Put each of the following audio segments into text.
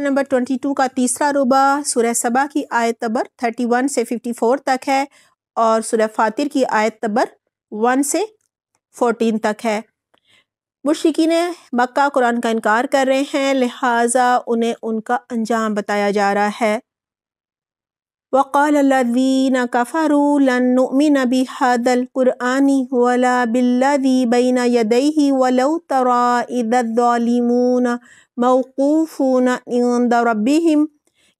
number 22 का तीसरा रुबा सूर्य सबा की आयत नंबर 31 से 54 तक है और सूर्य फातिर की आयत नंबर 1 से 14 तक है मुशिकिन मक्का कुरान का इनकार कर रहे हैं लिहाजा उन्हें उनका अंजाम बताया जा रहा है كفروا لن نؤمن بهذا القرآن ولا بالذي بين يديه ولو ترى إذا الظالمون موقوفون عند ربهم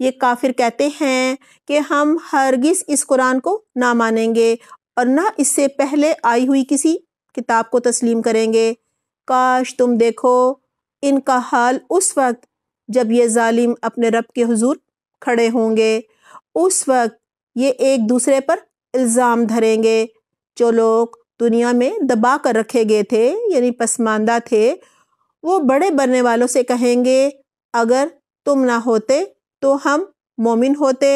ये काफिर कहते हैं कि हम हरगिज़ इस कुरान को ना मानेंगे और ना इससे पहले आई हुई किसी किताब को तस्लीम करेंगे काश तुम देखो इनका हाल उस वक्त जब ये जालिम अपने रब के हजूर खड़े होंगे उस वक्त ये एक दूसरे पर इल्ज़ाम धरेंगे जो लोग दुनिया में दबा कर रखे गए थे यानी पसमानदा थे वो बड़े बनने वालों से कहेंगे अगर तुम ना होते तो हम मोमिन होते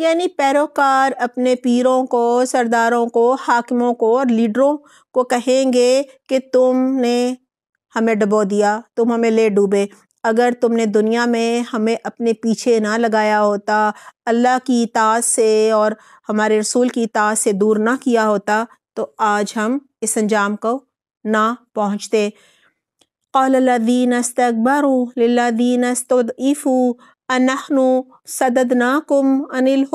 यानी पैरोकार अपने पीरों को सरदारों को हाकिमों को और लीडरों को कहेंगे कि तुमने हमें डबो दिया तुम हमें ले डूबे अगर तुमने दुनिया में हमें अपने पीछे ना लगाया होता अल्लाह की ताज से और हमारे रसूल की ताज से दूर ना किया होता तो आज हम इस अंजाम को ना पहुँचते अनहनु अनिल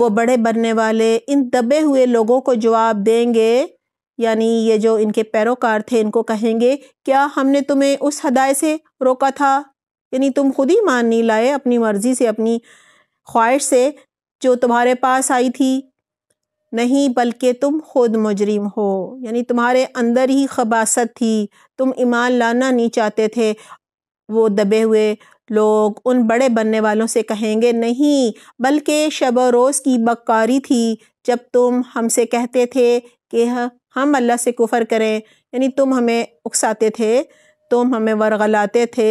वो बड़े बनने वाले इन दबे हुए लोगों को जवाब देंगे यानी ये जो इनके पैरोकार थे इनको कहेंगे क्या हमने तुम्हें उस हदाय से रोका था यानी तुम खुद ही मान नहीं लाए अपनी मर्ज़ी से अपनी ख्वाहिश से जो तुम्हारे पास आई थी नहीं बल्कि तुम खुद मुजरिम हो यानी तुम्हारे अंदर ही खबासत थी तुम ईमान लाना नहीं चाहते थे वो दबे हुए लोग उन बड़े बनने वालों से कहेंगे नहीं बल्कि शब रोज़ की बकारी थी जब तुम हमसे कहते थे कि हम अल्लाह से कुफ़र करें यानी तुम हमें उकसाते थे तुम हमें वरगलाते थे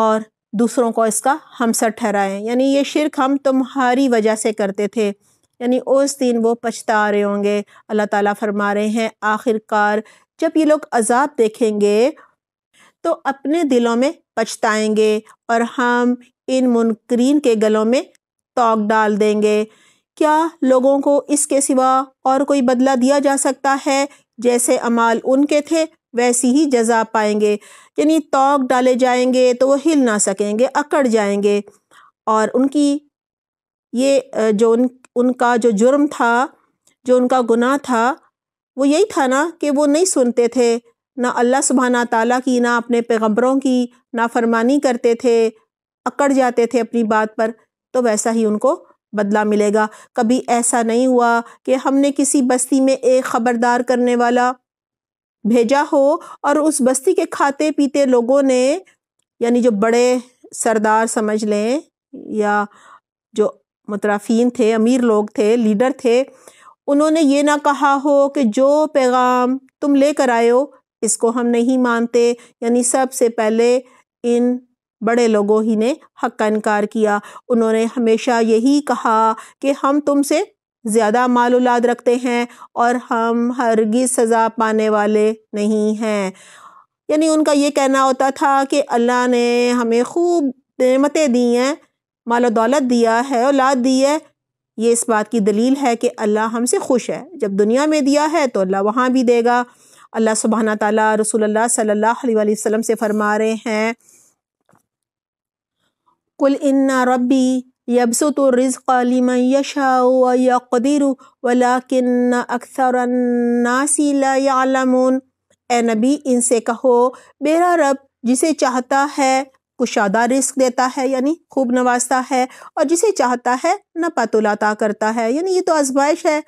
और दूसरों को इसका हमसर ठहराएं यानी ये शिरक हम तुम्हारी वजह से करते थे यानी उस दिन वो पछता रहे होंगे अल्लाह ताला फरमा रहे हैं आखिरकार जब ये लोग अजाब देखेंगे तो अपने दिलों में पछताएंगे और हम इन मुनकरीन के गलों में तोक डाल देंगे क्या लोगों को इसके सिवा और कोई बदला दिया जा सकता है जैसे अमाल उनके थे वैसी ही जजा पाएंगे यानी तोक डाले जाएंगे तो वो हिल ना सकेंगे अकड़ जाएंगे और उनकी ये जो उन उनका जो जुर्म था जो उनका गुनाह था वो यही था ना कि वो नहीं सुनते थे ना अल्लाह सुबहाना ताला की ना अपने पैगम्बरों की ना फरमानी करते थे अकड़ जाते थे अपनी बात पर तो वैसा ही उनको बदला मिलेगा कभी ऐसा नहीं हुआ कि हमने किसी बस्ती में एक ख़बरदार करने वाला भेजा हो और उस बस्ती के खाते पीते लोगों ने यानी जो बड़े सरदार समझ लें या जो मुतराफीन थे अमीर लोग थे लीडर थे उन्होंने ये ना कहा हो कि जो पैगाम तुम लेकर आए हो इसको हम नहीं मानते यानी सबसे पहले इन बड़े लोगों ही ने हक का इनकार किया उन्होंने हमेशा यही कहा कि हम तुमसे ज़्यादा माल उलाद रखते हैं और हम हरगी सज़ा पाने वाले नहीं हैं यानी उनका ये कहना होता था कि अल्लाह ने हमें खूब नमतें दी हैं माल दौलत दिया है औलाद दी है ये इस बात की दलील है कि अल्लाह हमसे खुश है जब दुनिया में दिया है तो अल्लाह वहाँ भी देगा अल्लाह सुबहाना ताली रसूल सल्ला वसम से फरमा रहे हैं कुल इन्ना रब्बी यबसुत रिज़्क़ लिमन यशाउ व यक़दिरु वलाकिन अक्सर नासी ला यालमून ए नबी इनसे कहो मेरा रब जिसे चाहता है कुशादा रिस्क देता है यानी खूब नवाजता है और जिसे चाहता है न पतुलाता करता है यानी ये तो आजमाइश है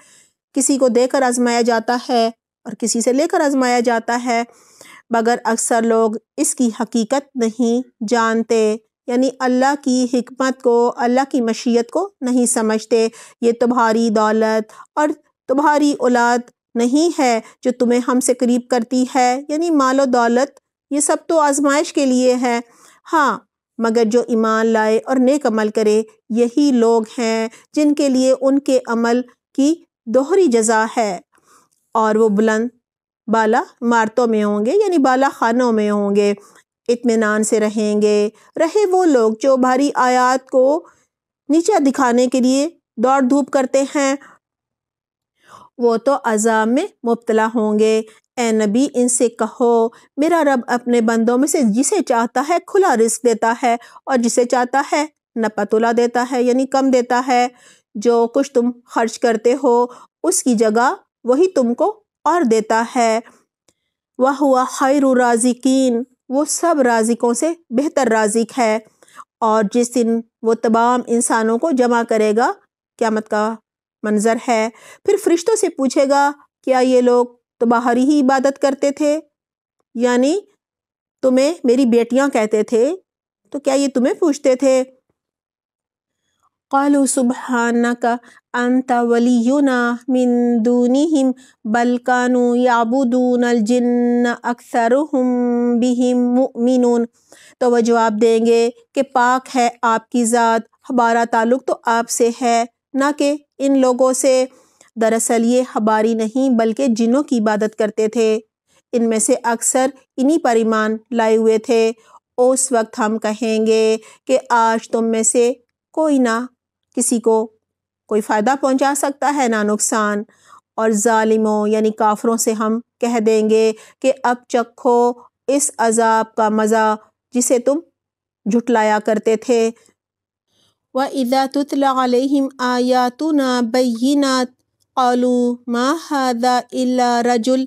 किसी को देकर आजमाया जाता है और किसी से लेकर आजमाया जाता है मगर अक्सर लोग इसकी हकीकत नहीं जानते यानी अल्लाह की हमत को अल्लाह की मशीत को नहीं समझते ये तुम्हारी दौलत और तुम्हारी औलाद नहीं है जो तुम्हें हमसे करीब करती है यानी माल दौलत ये सब तो आजमाइश के लिए है हाँ मगर जो ईमान लाए और नेक अमल करे यही लोग हैं जिनके लिए उनके अमल की दोहरी जजा है और वो बुलंद बाला इमारतों में होंगे यानी बाला खानों में होंगे इत्मीनान से रहेंगे रहे वो लोग जो भारी आयात को नीचा दिखाने के लिए दौड़ धूप करते हैं वो तो अजाम में मुबतला होंगे ए नबी इनसे कहो मेरा रब अपने बंदों में से जिसे चाहता है खुला रिस्क देता है और जिसे चाहता है नपतुला देता है यानी कम देता है जो कुछ तुम खर्च करते हो उसकी जगह वही तुमको और देता है वह हुआ खैर राजिकीन वो सब राजिकों से बेहतर राजिक है और जिस दिन वो तमाम इंसानों को जमा करेगा क्यामत का मंज़र है फिर फरिश्तों से पूछेगा क्या ये लोग तो बाहरी ही इबादत करते थे यानी तुम्हें मेरी बेटियां कहते थे तो क्या ये तुम्हें पूछते थे قالوا سبحانك أنت ولينا من دونهم بل كانوا يعبدون الجن أكثرهم بهم مؤمنون तो वह जवाब देंगे कि पाक है आपकी ज़ात हमारा ताल्लुक़ तो आपसे है न कि इन लोगों से दरअसल ये हबारी नहीं बल्कि जिनों की इबादत करते थे इनमें से अक्सर इन्हीं पर ईमान लाए हुए थे उस वक्त हम कहेंगे कि आज तुम में से कोई ना किसी को कोई फ़ायदा पहुंचा सकता है ना नुकसान और ालिमों यानी काफरों से हम कह देंगे कि अब चखो इस अजाब का मज़ा जिसे तुम झुटलाया करते थे व इदा तुतलाम ना बीनात आलू माहदा इल्ला रजुल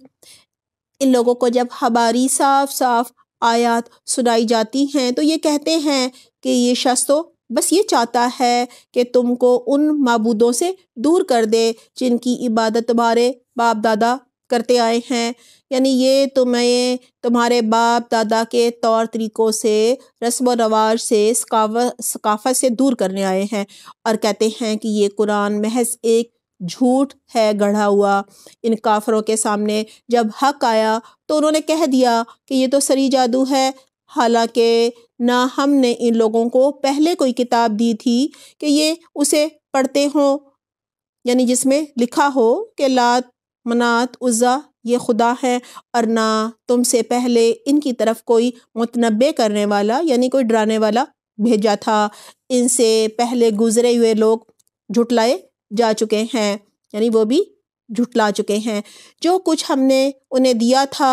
इन लोगों को जब हमारी साफ साफ आयात सुनाई जाती हैं तो ये कहते हैं कि ये शख्स तो बस ये चाहता है कि तुमको उन मबूदों से दूर कर दे जिनकी इबादत तुम्हारे बाप दादा करते आए हैं यानी ये तुम्हें तुम्हारे बाप दादा के तौर तरीक़ों से रस्म व रवाज से सकाफत से दूर करने आए हैं और कहते हैं कि ये कुरान महज एक झूठ है गढ़ा हुआ इन काफरों के सामने जब हक आया तो उन्होंने कह दिया कि ये तो सरी जादू है हालांकि ना हमने इन लोगों को पहले कोई किताब दी थी कि ये उसे पढ़ते हों यानी जिसमें लिखा हो कि लात मनात उज़ा ये खुदा है और ना तुमसे पहले इनकी तरफ कोई मुतनबे करने वाला यानी कोई डराने वाला भेजा था इनसे पहले गुज़रे हुए लोग झुटलाए जा चुके हैं यानी वो भी झुटला चुके हैं जो कुछ हमने उन्हें दिया था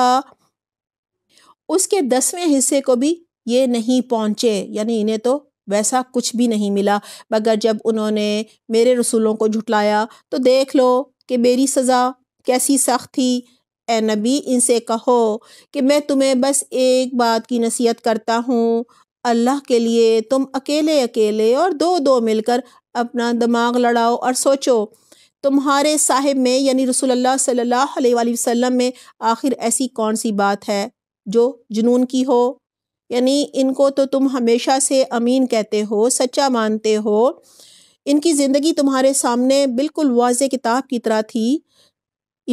उसके दसवें हिस्से को भी ये नहीं पहुँचे यानी इन्हें तो वैसा कुछ भी नहीं मिला मगर जब उन्होंने मेरे रसूलों को झुटलाया तो देख लो कि मेरी सज़ा कैसी सख्त थी ए नबी इनसे कहो कि मैं तुम्हें बस एक बात की नसीहत करता हूँ अल्लाह के लिए तुम अकेले अकेले और दो दो मिलकर अपना दिमाग लड़ाओ और सोचो तुम्हारे साहिब में यानी रसूलुल्लाह सल्लल्लाहु अलैहि वसल्लम में आखिर ऐसी कौन सी बात है जो जुनून की हो यानी इनको तो तुम हमेशा से अमीन कहते हो सच्चा मानते हो इनकी ज़िंदगी तुम्हारे सामने बिल्कुल वाज किताब की तरह थी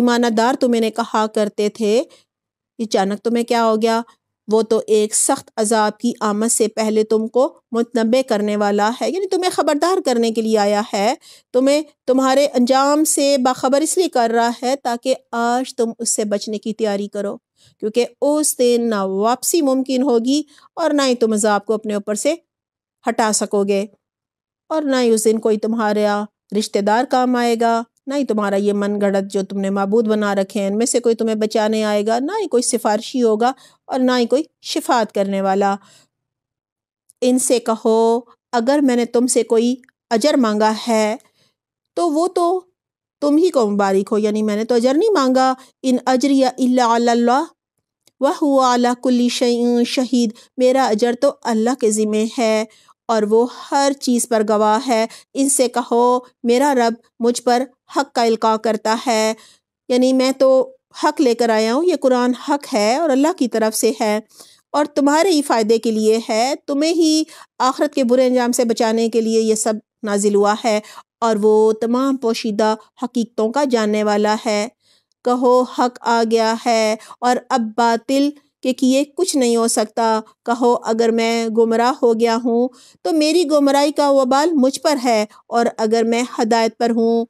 ईमानदार तुम्हें ने कहा करते थे अचानक तुम्हें क्या हो गया वो तो एक सख्त अजाब की आमद से पहले तुमको मतनबे करने वाला है यानी तुम्हें ख़बरदार करने के लिए आया है तुम्हें तुम्हारे अंजाम से बाखबर इसलिए कर रहा है ताकि आज तुम उससे बचने की तैयारी करो क्योंकि उस दिन ना वापसी मुमकिन होगी और ना ही तुम अजाब को अपने ऊपर से हटा सकोगे और ना ही उस दिन कोई तुम्हारा रिश्तेदार काम आएगा ना ही तुम्हारा ये मन गढ़त जो तुमने मबूद बना रखे हैं इनमें से कोई तुम्हें बचाने आएगा ना ही कोई सिफारशी होगा और ना ही कोई शिफात करने वाला इनसे कहो अगर मैंने तुमसे कोई अजर मांगा है तो वो तो तुम ही को मुबारक हो यानी मैंने तो अजर नहीं मांगा इन अजर या अल्लाह वह हुआ अला कुल्ली शहीद मेरा अजर तो अल्लाह के ज़िम्मे है और वो हर चीज़ पर गवाह है इनसे कहो मेरा रब मुझ पर हक का इल्का करता है यानी मैं तो हक लेकर आया हूँ ये कुरान हक है और अल्लाह की तरफ से है और तुम्हारे ही फ़ायदे के लिए है तुम्हें ही आखरत के बुरे अंजाम से बचाने के लिए ये सब नाजिल हुआ है और वो तमाम पोशीदा हकीकतों का जानने वाला है कहो हक आ गया है और अब बातिल के किए कुछ नहीं हो सकता कहो अगर मैं गुमराह हो गया हूँ तो मेरी गुमराही का वबाल मुझ पर है और अगर मैं हदायत पर हूँ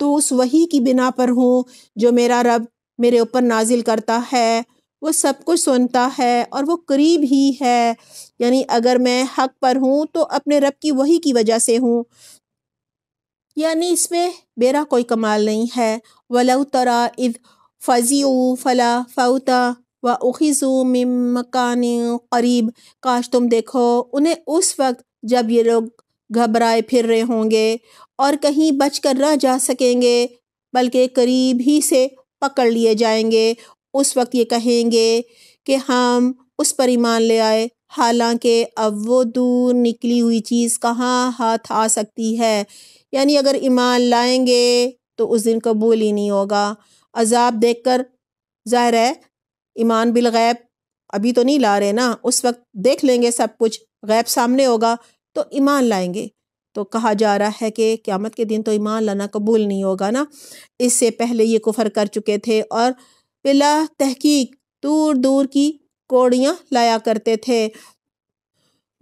तो उस वही की बिना पर हूँ जो मेरा रब मेरे ऊपर नाजिल करता है वो सब कुछ सुनता है और वो करीब ही है यानी अगर मैं हक पर हूँ तो अपने रब की वही की वजह से हूँ यानी इसमें मेरा कोई कमाल नहीं है वलऊ तरा इद फ़ज़ीऊ फ़ला फ़ौता व उखिज़ू मिम मकान करीब काश तुम देखो उन्हें उस वक्त जब ये लोग घबराए फिर रहे होंगे और कहीं बच कर ना जा सकेंगे बल्कि करीब ही से पकड़ लिए जाएंगे उस वक्त ये कहेंगे कि हम उस पर ईमान ले आए हालांकि अब वो दूर निकली हुई चीज़ कहाँ हाथ आ सकती है यानी अगर ईमान लाएंगे तो उस दिन कबूल ही नहीं होगा अजाब देख कर ज़ाहिर है ईमान बिल गैब अभी तो नहीं ला रहे ना उस वक्त देख लेंगे सब कुछ गैब सामने होगा तो ईमान लाएंगे तो कहा जा रहा है कि क़्यामत के दिन तो ईमान लाना कबूल नहीं होगा ना इससे पहले ये कुफर कर चुके थे और बिला तहकीक दूर दूर की कोड़ियाँ लाया करते थे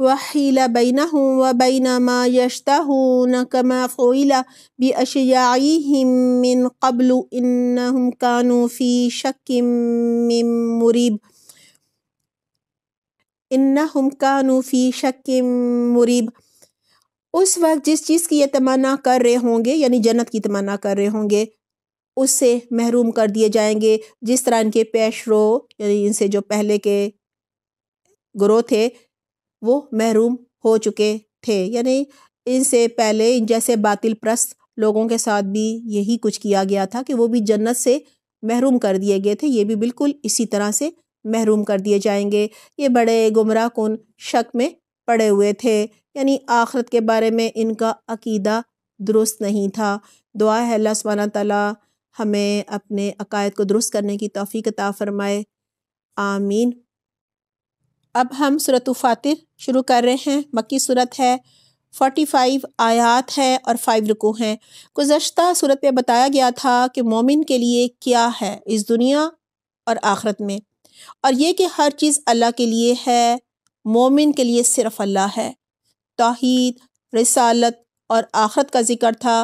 وحيل بينهم وبين ما يشتهون كما فعل بأشياعهم من قبل إنهم كانوا في شك من مريب إنهم كانوا في شك مريب उस वक्त जिस चीज़ की ये तमन्ना कर रहे होंगे यानी जन्नत की तमन्ना कर रहे होंगे उससे महरूम कर दिए जाएंगे जिस तरह इनके पेशरो यानी इनसे जो पहले के ग्रो थे वो महरूम हो चुके थे यानी इनसे पहले इन जैसे बातिल प्रस्त लोगों के साथ भी यही कुछ किया गया था कि वो भी जन्नत से महरूम कर दिए गए थे ये भी बिल्कुल इसी तरह से महरूम कर दिए जाएंगे ये बड़े गुमराह कन शक में पड़े हुए थे यानी आखरत के बारे में इनका अकीदा दुरुस्त नहीं था दुआ है अल्लाह सुबहाना हमें अपने अकायद को दुरुस्त करने की तोफ़ी अता फ़रमाए आमीन अब हम सूरत फ़ातिर शुरू कर रहे हैं मक्की सूरत है फोटी फ़ाइव आयात है और फ़ाइव रुकू हैं गुजशत सूरत में बताया गया था कि मोमिन के लिए क्या है इस दुनिया और आखरत में और ये कि हर चीज़ अल्लाह के लिए है मोमिन के लिए सिर्फ अल्लाह है तोहद रसालत और आखरत का जिक्र था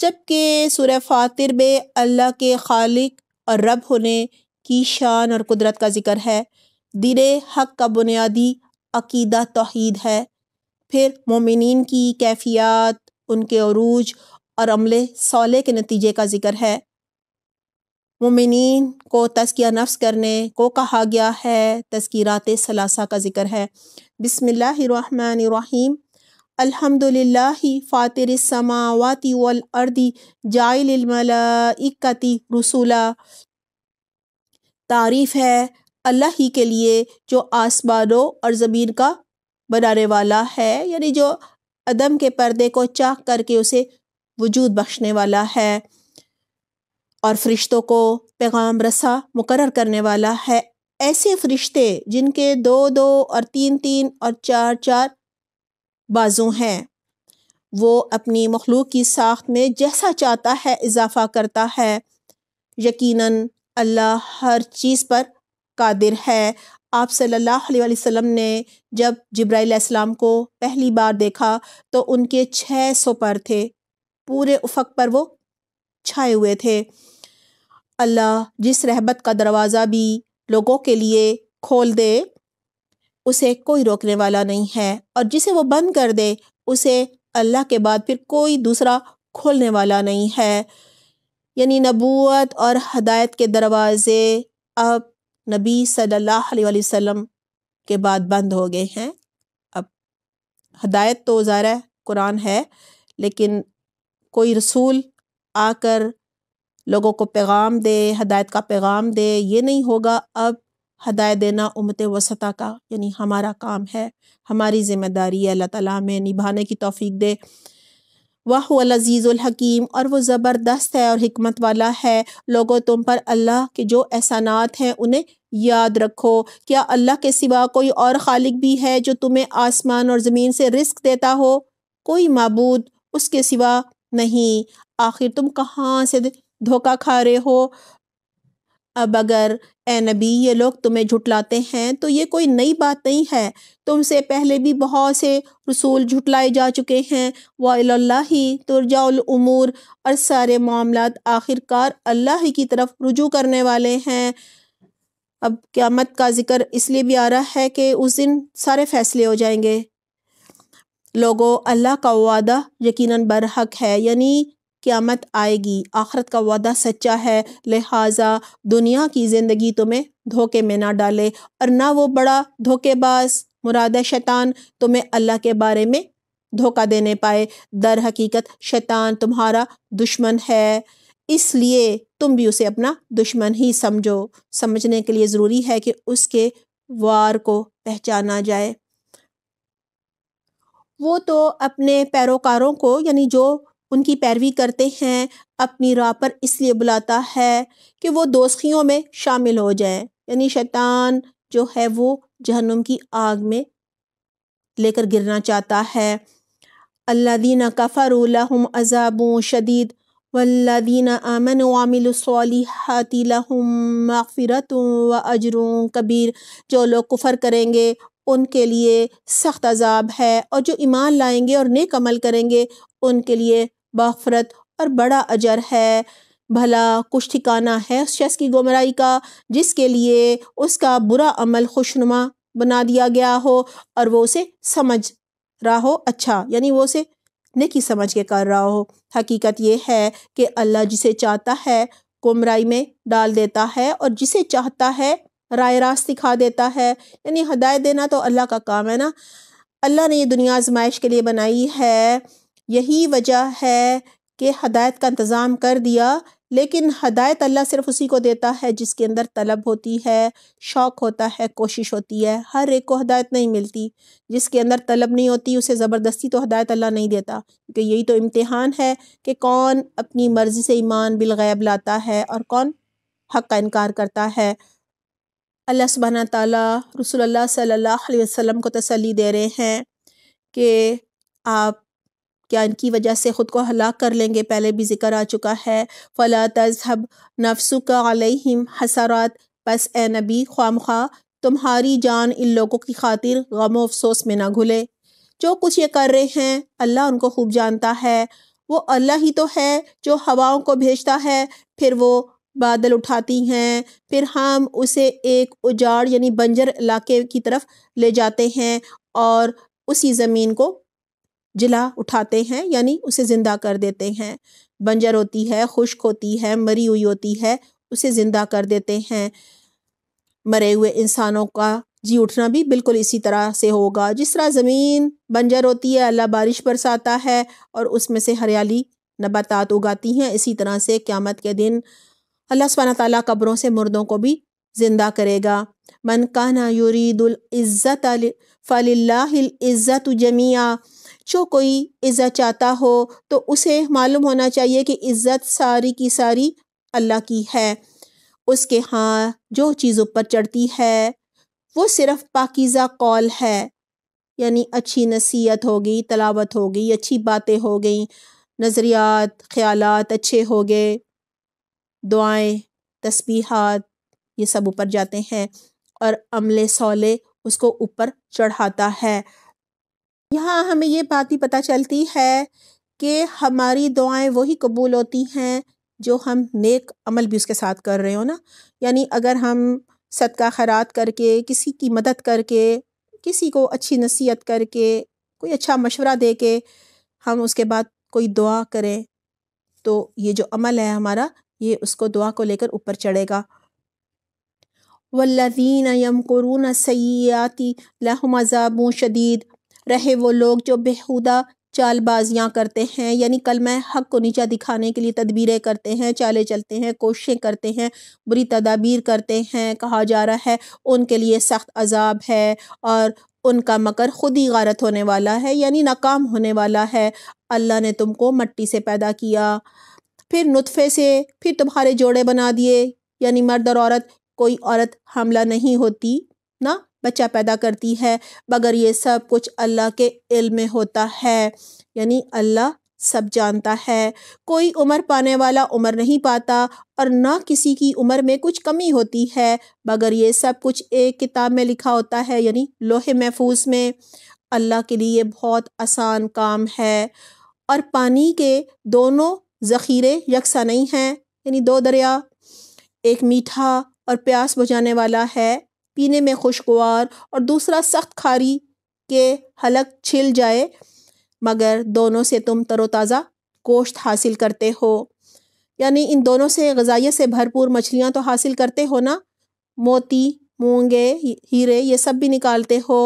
जबकि सूर फ़ातिर में अल्लाह के खालिक और रब होने की शान और कुदरत का जिक्र है दिन हक का बुनियादी अकीदा तोहद है फिर ममिन की कैफियत उनके अरूज और अमल सौले के नतीजे का ज़िक्र है ममिन को तस्किया नफ्स करने को कहा गया है तस्कीरात सलासा का ज़िक्र है बिसमीम अलहमदिल्ला फ़ातिर समावाति वल अर्दी रसूला तारीफ़ है अल्लाह ही के लिए जो आसमानों और ज़मीन का बनाने वाला है यानी जो अदम के पर्दे को चाक करके उसे वजूद बख्शने वाला है और फरिश्तों को पैगाम रसा मुकर करने वाला है ऐसे फरिश्ते जिनके दो दो और तीन तीन और चार चार बाजू हैं वो अपनी मखलूक की साख में जैसा चाहता है इजाफा करता है यकीनन अल्लाह हर चीज़ पर कादिर है आप सल्लल्लाहु अलैहि वसल्लम ने जब जब्राईसम को पहली बार देखा तो उनके छः सौ पर थे पूरे उफक पर वो छाए हुए थे अल्लाह जिस रहबत का दरवाज़ा भी लोगों के लिए खोल दे उसे कोई रोकने वाला नहीं है और जिसे वो बंद कर दे उसे अल्लाह के बाद फिर कोई दूसरा खोलने वाला नहीं है यानी नबूत और हदायत के दरवाज़े अब नबी सल्लल्लाहु अलैहि वसल्लम के बाद बंद हो गए हैं अब हदायत तो ज़ारा कुरान है लेकिन कोई रसूल आकर लोगों को पैगाम दे हदायत का पैगाम दे ये नहीं होगा अब हदायत देना उमत वसता का यानी हमारा काम है हमारी ज़िम्मेदारी है अल्लाह ताला में निभाने की तौफीक दे वाह हकीम और वो ज़बरदस्त है और हमत वाला है लोगों तुम पर अल्लाह के जो एहसानात हैं उन्हें याद रखो क्या अल्लाह के सिवा कोई और खालिक भी है जो तुम्हें आसमान और ज़मीन से रिस्क देता हो कोई मबूद उसके सिवा नहीं आखिर तुम कहाँ से धोखा खा रहे हो अब अगर ए नबी ये लोग तुम्हें झुटलाते हैं तो ये कोई नई बात नहीं है तुमसे पहले भी बहुत से रसूल झुटलाए जा चुके हैं वाह ही तुरजाउलूर और सारे मामला आखिरकार अल्लाह की तरफ रुजू करने वाले हैं अब क़्यामत का जिक्र इसलिए भी आ रहा है कि उस दिन सारे फैसले हो जाएंगे लोगों अल्लाह का वादा यकीनन बरहक है यानी क़्यामत आएगी आखरत का वादा सच्चा है लिहाजा दुनिया की ज़िंदगी तुम्हें धोखे में ना डाले और ना वो बड़ा धोखेबाज मुराद शैतान तुम्हें अल्लाह के बारे में धोखा देने पाए दर हकीकत शैतान तुम्हारा दुश्मन है इसलिए तुम भी उसे अपना दुश्मन ही समझो समझने के लिए ज़रूरी है कि उसके वार को पहचाना जाए वो तो अपने पैरोकारों को यानी जो उनकी पैरवी करते हैं अपनी राह पर इसलिए बुलाता है कि वो दोस्तियों में शामिल हो जाए यानी शैतान जो है वो जहन्नुम की आग में लेकर गिरना चाहता है अल्लादीन कफ़रूलहम अज़ाब शदीद वल्लादीन आमन वामिलसातिलहम मफ़रत व अजरों कबीर जो लोग कुफ़र करेंगे उनके लिए सख्त अजाब है और जो ईमान लाएंगे और नेक अमल करेंगे उनके लिए बाफरत और बड़ा अजर है भला कुछ ठिकाना है उस शख्स की गुमराई का जिसके लिए उसका बुरा अमल खुशनुमा बना दिया गया हो और वो उसे समझ रहा हो अच्छा यानी वो उसे नेकी समझ के कर रहा हो हकीकत यह है कि अल्लाह जिसे चाहता है गुमराई में डाल देता है और जिसे चाहता है राय रास्त दिखा देता है यानी हदायत देना तो अल्लाह का काम है ना अल्लाह ने ये दुनिया आजमाइश के लिए बनाई है यही वजह है कि हदायत का इंतज़ाम कर दिया लेकिन हदायत अल्लाह सिर्फ उसी को देता है जिसके अंदर तलब होती है शौक़ होता है कोशिश होती है हर एक को हदायत नहीं मिलती जिसके अंदर तलब नहीं होती उसे ज़बरदस्ती तो हदायत अल्लाह नहीं देता क्योंकि यही तो इम्तहान है कि कौन अपनी मर्ज़ी से ईमान बिलगैब लाता है और कौन हक़ का इनकार करता है अल्लाह सुबहाना ताली सल्ला वसम को तसली दे रहे हैं कि आप क्या इनकी वजह से ख़ुद को हलाक कर लेंगे पहले भी जिक्र आ चुका है फ़ला तजहब नफ्सु का अलहिम हसरात बस ए नबी खाम ख़्वा तुम्हारी जान इन लोगों की खातिर गमो अफसोस में ना घुले जो कुछ ये कर रहे हैं अल्लाह उनको खूब जानता है वो अल्लाह ही तो है जो हवाओं को भेजता है फिर वो बादल उठाती हैं फिर हम उसे एक उजाड़ यानी बंजर इलाके की तरफ ले जाते हैं और उसी ज़मीन को जिला उठाते हैं यानी उसे ज़िंदा कर देते हैं बंजर होती है खुश्क होती है मरी हुई होती है उसे ज़िंदा कर देते हैं मरे हुए इंसानों का जी उठना भी बिल्कुल इसी तरह से होगा जिस तरह ज़मीन बंजर होती है अल्लाह बारिश बरसाता है और उसमें से हरियाली नबातात उगाती हैं इसी तरह से क़्यामत के दिन अल्लाह स्वान ताली कब्रों से मुर्दों को भी ज़िंदा करेगा मन काना यूरीदुल्ज़त फ़लिल्लाज़त जमिया जो कोई इज़्ज़त चाहता हो तो उसे मालूम होना चाहिए कि इज़्ज़त सारी की सारी अल्लाह की है उसके हाँ जो चीज़ ऊपर चढ़ती है वो सिर्फ़ पाकिज़ा कौल है यानी अच्छी नसीहत हो गई तलावत हो गई अच्छी बातें हो गई नज़रियात ख़्याल अच्छे हो गए दुआएँ तस्बीहात ये सब ऊपर जाते हैं और अमले सौले उसको ऊपर चढ़ाता है यहाँ हमें ये बात भी पता चलती है कि हमारी दुआएं वही कबूल होती हैं जो हम नेक अमल भी उसके साथ कर रहे हो ना यानी अगर हम सदका खरात करके किसी की मदद करके किसी को अच्छी नसीहत करके कोई अच्छा मशवरा दे के हम उसके बाद कोई दुआ करें तो ये जो अमल है हमारा ये उसको दुआ को लेकर ऊपर चढ़ेगा वल्लजीन यमकुरून सयाति लहम अजाबू शदीद रहे वो लोग जो बेहुदा चालबाजियाँ करते हैं यानी कल मैं हक को नीचा दिखाने के लिए तदबीरें करते हैं चाले चलते हैं कोशिशें करते हैं बुरी तदाबीर करते हैं कहा जा रहा है उनके लिए सख्त अजाब है और उनका मकर खुद ही गारत होने वाला है यानी नाकाम होने वाला है अल्लाह ने तुमको मट्टी से पैदा किया फिर नुतफ़े से फिर तुम्हारे जोड़े बना दिए यानी मर्द और औरत कोई औरत हमला नहीं होती ना बच्चा पैदा करती है मगर ये सब कुछ अल्लाह के इल्म में होता है यानी अल्लाह सब जानता है कोई उम्र पाने वाला उम्र नहीं पाता और ना किसी की उम्र में कुछ कमी होती है मगर ये सब कुछ एक किताब में लिखा होता है यानी लोहे महफूज में अल्लाह के लिए बहुत आसान काम है और पानी के दोनों ज़ख़ीरे यकसा नहीं हैं यानी दो दरिया एक मीठा और प्यास बुझाने वाला है पीने में खुशगवार और दूसरा सख्त खारी के हलक छिल जाए मगर दोनों से तुम तरोताज़ा गोश्त हासिल करते हो यानी इन दोनों से गजाइत से भरपूर मछलियाँ तो हासिल करते हो ना मोती मूँगे हीरे ये सब भी निकालते हो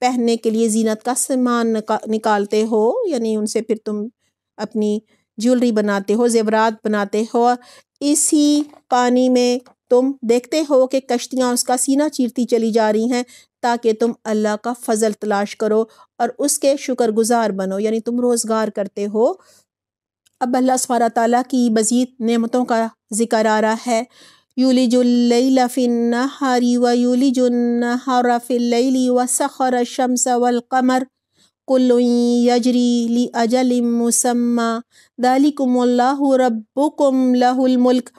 पहनने के लिए जीनत का सामान निकालते हो यानी उनसे फिर तुम अपनी ज्वेलरी बनाते हो जेवरात बनाते हो इसी पानी में तुम देखते हो कि कश्तियाँ उसका सीना चीरती चली जा रही हैं ताकि तुम अल्लाह का फजल तलाश करो और उसके शुक्रगुजार बनो यानी तुम रोज़गार करते हो अब अल्लाह सवारा ताली की मज़ीद नमतों का जिक्र आ रहा है यूली जुल्लफिन जुल्लफ़िन्नहारी व यूली जुन्नहारफ़िल्ली व सखर शम्स वलकमर कुल्लुजरी यजरी ली अजल मुसम्मा दालिकुम रब्बुकुम लहुल मुल्क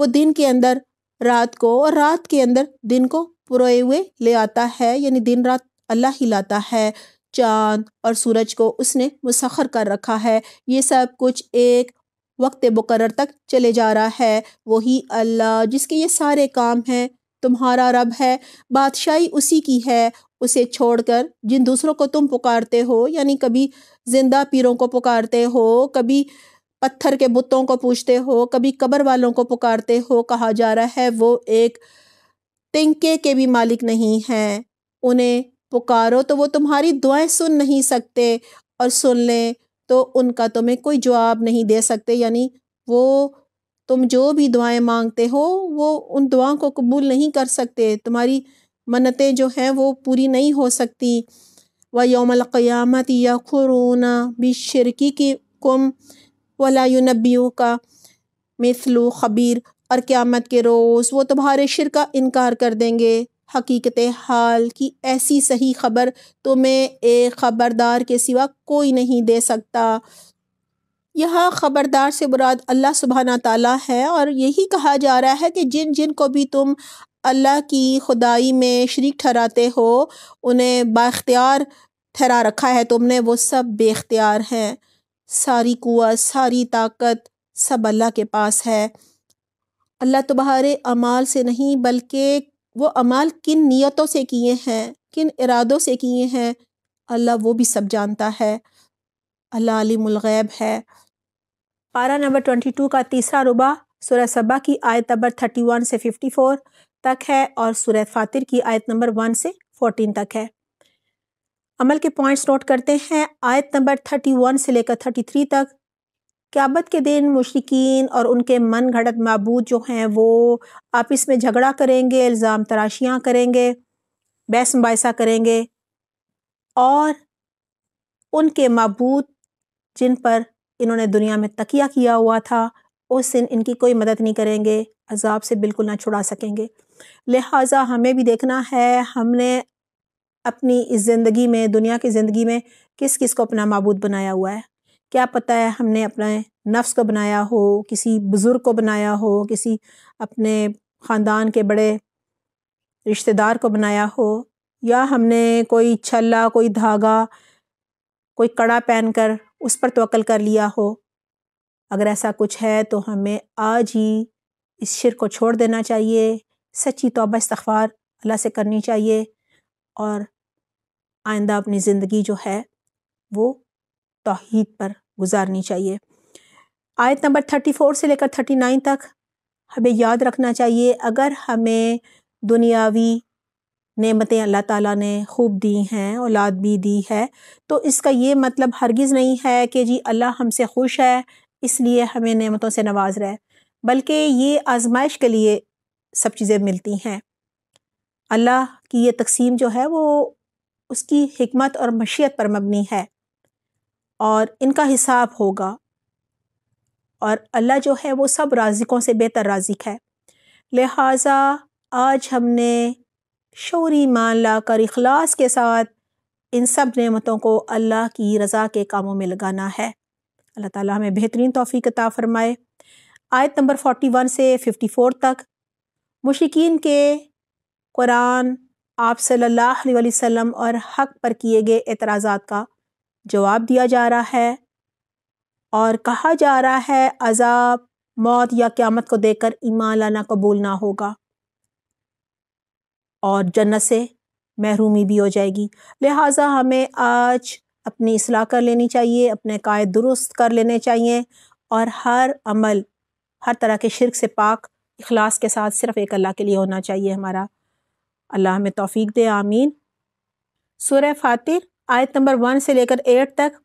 वो दिन के अंदर रात को और रात के अंदर दिन को पुरोए हुए ले आता है यानी दिन रात अल्लाह ही लाता है चांद और सूरज को उसने मुसखर कर रखा है ये सब कुछ एक वक्त मुकर तक चले जा रहा है वही अल्लाह जिसके ये सारे काम हैं तुम्हारा रब है बादशाही उसी की है उसे छोड़कर जिन दूसरों को तुम पुकारते हो यानी कभी जिंदा पीरों को पुकारते हो कभी पत्थर के बुतों को पूछते हो कभी कब्र वालों को पुकारते हो कहा जा रहा है वो एक तिंके के भी मालिक नहीं हैं उन्हें पुकारो तो वो तुम्हारी दुआएं सुन नहीं सकते और सुन लें तो उनका तुम्हें कोई जवाब नहीं दे सकते यानी वो तुम जो भी दुआएं मांगते हो वो उन दुआओं को कबूल नहीं कर सकते तुम्हारी मन्नतें जो हैं वो पूरी नहीं हो सकती व योमल क़यामत या खुरूना शिरकी की कुम वला का मिसलू खबीर और क़्यामत के रोज़ वो तुम्हारे शिर का इनकार कर देंगे हकीकत हाल की ऐसी सही खबर तुम्हें एक ख़बरदार के सिवा कोई नहीं दे सकता यह ख़बरदार से बुराद अल्लाह सुबहाना ताला है और यही कहा जा रहा है कि जिन जिन को भी तुम अल्लाह की खुदाई में शरीक ठहराते हो उन्हें बाख्तियार ठहरा रखा है तुमने वो सब बेख्तियार हैं सारी कुआ सारी ताकत सब अल्लाह के पास है अल्लाह तुम्हारे अमाल से नहीं बल्कि वो अमाल किन नियतों से किए हैं किन इरादों से किए हैं अल्लाह वो भी सब जानता है अल्लाह आलिमगैब है पारा नंबर ट्वेंटी टू का तीसरा रुबा सुरह सबा की आयत नंबर थर्टी वन से फिफ्टी फोर तक है और सुरह फातिर की आयत नंबर वन से फोर्टीन तक है अमल के पॉइंट्स नोट करते हैं आयत नंबर थर्टी वन से लेकर थर्टी थ्री तक क्याबत के दिन मुश्किन और उनके मन घड़त मबूद जो हैं वो आपस में झगड़ा करेंगे इल्ज़ाम तराशियाँ करेंगे बहस मुबासा करेंगे और उनके मबूद जिन पर इन्होंने दुनिया में तकिया किया हुआ था उस दिन इनकी कोई मदद नहीं करेंगे अजाब से बिल्कुल ना छुड़ा सकेंगे लिहाजा हमें भी देखना है हमने अपनी इस ज़िंदगी में दुनिया की ज़िंदगी में किस किस को अपना मबूद बनाया हुआ है क्या पता है हमने अपने नफ्स को बनाया हो किसी बुज़ुर्ग को बनाया हो किसी अपने ख़ानदान के बड़े रिश्तेदार को बनाया हो या हमने कोई छल्ला कोई धागा कोई कड़ा पहन कर उस पर तोकल कर लिया हो अगर ऐसा कुछ है तो हमें आज ही इस शिर को छोड़ देना चाहिए सच्ची तोबा इस्तवार अल्लाह से करनी चाहिए और आइंदा अपनी ज़िंदगी जो है वो तोहद पर गुजारनी चाहिए आयत नंबर थर्टी फोर से लेकर थर्टी नाइन तक हमें याद रखना चाहिए अगर हमें दुनियावी नेमतें अल्लाह ताला ने खूब दी हैं औलाद भी दी है तो इसका ये मतलब हरगिज़ नहीं है कि जी अल्लाह हमसे खुश है इसलिए हमें नेमतों से नवाज रहे बल्कि ये आजमाइश के लिए सब चीज़ें मिलती हैं अल्लाह की ये तकसीम जो है वो उसकी हमत और मशीयत पर मबनी है और इनका हिसाब होगा और अल्लाह जो है वो सब राजिकों से बेहतर राजिक है लिहाजा आज हमने शोरी मान ला कर अखलास के साथ इन सब नमतों को अल्लाह की रज़ा के कामों में लगाना है अल्लाह ताला हमें बेहतरीन तोफ़ी कता फ़रमाए आयत नंबर 41 से 54 तक मुशिकीन के कुरान आप सल्लल्लाहु अलैहि वसल्लम और हक पर किए गए एतराज़ात का जवाब दिया जा रहा है और कहा जा रहा है अजाब मौत या क़्यामत को देखकर ईमान लाना कबूल ना होगा और जन्नत से महरूमी भी हो जाएगी लिहाजा हमें आज अपनी असलाह कर लेनी चाहिए अपने कायद दुरुस्त कर लेने चाहिए और हर अमल हर तरह के शिरक से पाक अखलास के साथ सिर्फ़ एक अल्लाह के लिए होना चाहिए हमारा अल्लाह में तोफ़ी दे आमीन सुर फ़ातिर आयत नंबर वन से लेकर एट तक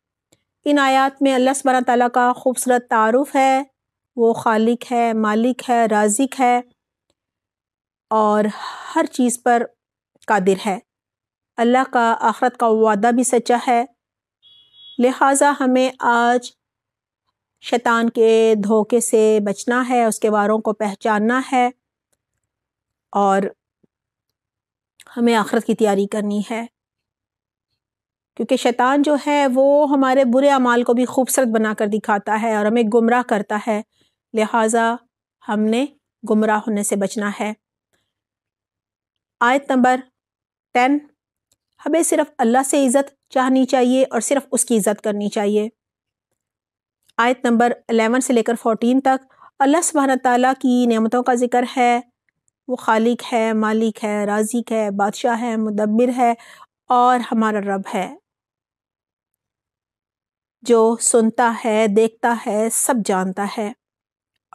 इन आयात में अल्लाह सबाना ताली का खूबसूरत तारफ़ है वो खालिक है मालिक है राजिक है और हर चीज़ पर कादिर है अल्लाह का आखरत का वादा भी सच्चा है लिहाजा हमें आज शैतान के धोखे से बचना है उसके वारों को पहचानना है और हमें आखरत की तैयारी करनी है क्योंकि शैतान जो है वो हमारे बुरे अमाल को भी खूबसूरत बना कर दिखाता है और हमें गुमराह करता है लिहाजा हमने गुमराह होने से बचना है आयत नंबर टेन हमें सिर्फ अल्लाह से इज़्ज़त चाहनी चाहिए और सिर्फ उसकी इज़्ज़त करनी चाहिए आयत नंबर अलेवन से लेकर फ़ोटीन तक अल्लाह सुबहाना तला की नियमतों का ज़िक्र है वो खालिक है मालिक है राजिक है बादशाह है मुदबिर है और हमारा रब है जो सुनता है देखता है सब जानता है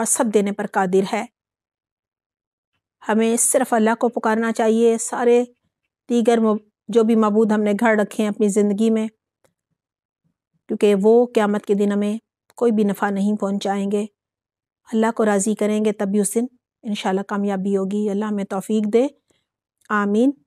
और सब देने पर कादिर है हमें सिर्फ अल्लाह को पुकारना चाहिए सारे दीगर जो भी मबूद हमने घर रखे हैं अपनी ज़िंदगी में क्योंकि वो क़्यामत के दिन हमें कोई भी नफ़ा नहीं पहुंचाएंगे अल्लाह को राज़ी करेंगे तभी उस दिन इन कामयाबी होगी अल्लाह हमें तोफ़ी दे आमीन